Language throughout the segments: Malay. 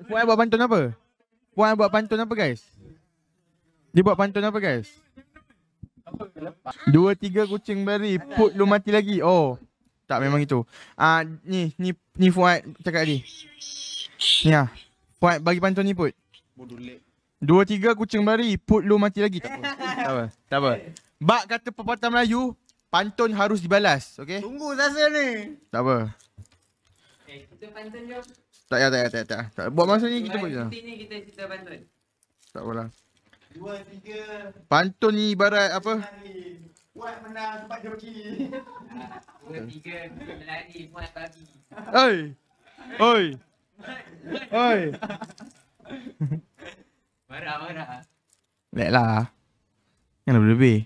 Puan buat pantun apa? Puan buat pantun apa guys? Dia buat pantun apa guys? Dua tiga kucing beri put lu mati lagi. Oh. Tak memang itu. Ah uh, ni ni ni Fuad cakap tadi. Ni ah. Fuad bagi pantun ni put. Dua tiga kucing beri put lu mati lagi. Tak apa. Tak apa. Tak apa. Bak kata pepatah Melayu pantun harus dibalas. Okay. Tunggu sasa ni. Tak apa. Okay, kita pantun jom. Tak payah, tak payah, tak payah. Ya. Buat masa ni kita boleh. Pantun lah. ni kita cerita pantun. Tak apalah. Dua, tiga. Pantun ni ibarat apa? Buat menang tempat joki. Dua, tiga. Buat lari, buat bagi. Oi. Oi. Oi. Marah, marah. Leklah. Yang lebih-lebih.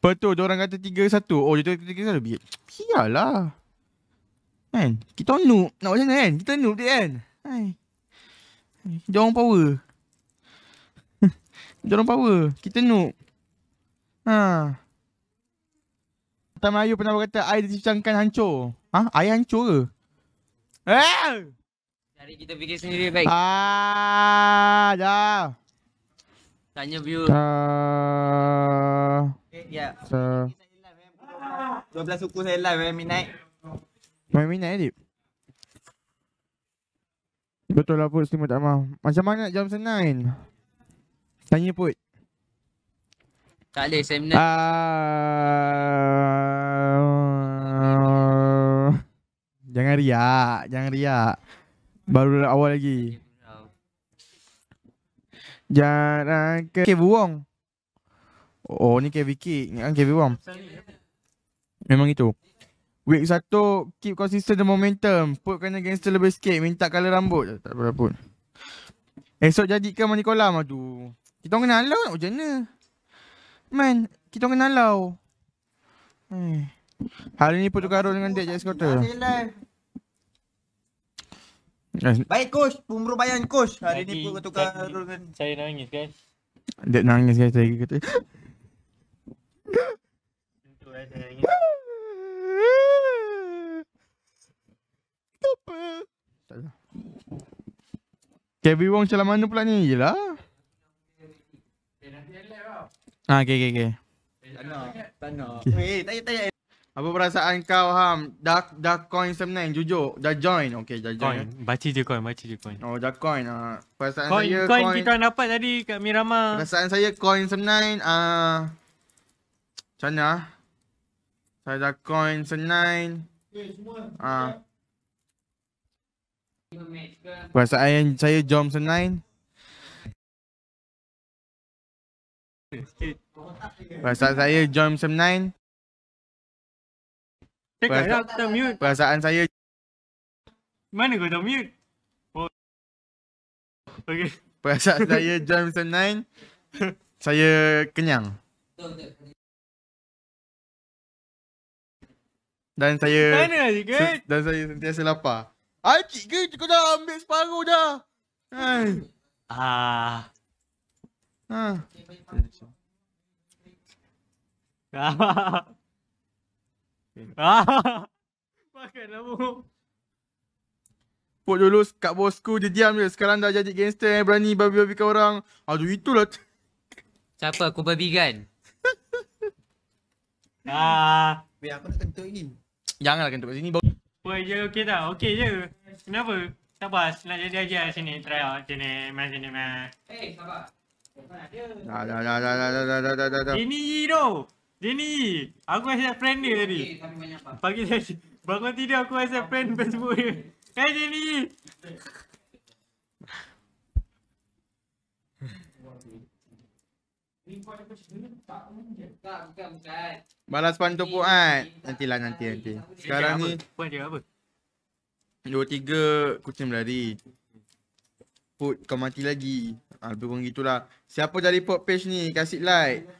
Betul, orang kata tiga satu. Oh, dia kata 3-1. Sialah. Kan? Kita noob. Nak macam mana kan? Kita noob dia kan? Hai. Dia power. dia power. Kita noob. Ha. Kata Melayu pernah berkata air dicincangkan hancur. Ha? Air hancur ke? Eh! Dari kita fikir sendiri baik. Ah, dah. Tanya viewer. Ah. okay, eh, ya. Yeah. Uh, 12 suku saya live eh, midnight. Main minat edit Betul lah Put Terima tak maaf Macam mana jam senain Tanya Put Tak boleh saya minat uh, Jangan riak Jangan riak Baru awal lagi Jangan ke Okay buang Oh ni KVK Ni kan KV buang Memang itu Week 1 keep consistent the momentum. Put kena gangster lebih sikit. Minta colour rambut. Tak apa pun. Esok jadikan mani kolam. Aduh. Kita orang kenal lau nak hujan Man. Kita orang kenal lau. Hmm. Eh. Hari ni pun tukar roll dengan Dek Jack Scotter. Baik coach. Pumbro bayang coach. Hari ni pun tukar roll dengan. Saya nangis guys. Dia nangis guys tadi kata. Itu eh saya nangis. Tak ada. Kevin Wong macam mana pula ni? Yelah. Ha, ah, okay, okay, okay. Tak nak. Tak nak. Okay. Weh, Apa perasaan kau, Ham? Dah, dah coin sebenarnya, jujur. Dah join. Okay, dah join. Coin. Eh. Baca je coin, baca je coin. Oh, dah coin. Ha. Perasaan coin, saya, coin. Coin kita dapat tadi kat Mirama. Perasaan saya, coin sebenarnya. Uh, macam mana? Ah, saya dah coin sebenarnya. Okay, semua. Ha. Uh. Perasaan saya jom senain. Bahasa saya lah, jom senain. Perasaan saya Mana kau dah mute? Oh. Okay. Perasaan saya jam 9 Saya kenyang Dan saya Dan saya sentiasa lapar Acik ke cikgu dah ambil separuh dah. Hai. Ah. Ha. Ah. Pakai lah Pok dulu kat bosku dia diam je. Sekarang dah jadi gangster yang eh. berani babi babi kau orang. Aduh itulah. Siapa aku babi kan? ah. Biar aku nak kentut ini. Janganlah kentut kat sini. Apa je okey tau. Okey je. Kenapa? Sabar. Nak jadi ajar sini. Try out sini. Main sini. Main. Eh, sabar. Dah, dah, dah, dah, dah, dah, dah, dah, dah, dah. Ini Yi Ini Aku masih friend dia tadi. Pagi tadi. Bangun tidur aku masih friend Facebook dia. Eh, Jenny Yi. Balas pantu puat. Eh. lah nanti nanti. Sekarang ni. Puan dia apa? Dua tiga kucing berlari. Put kau mati lagi. Ha, lebih kurang gitulah. Siapa dari pop page ni? Kasih like.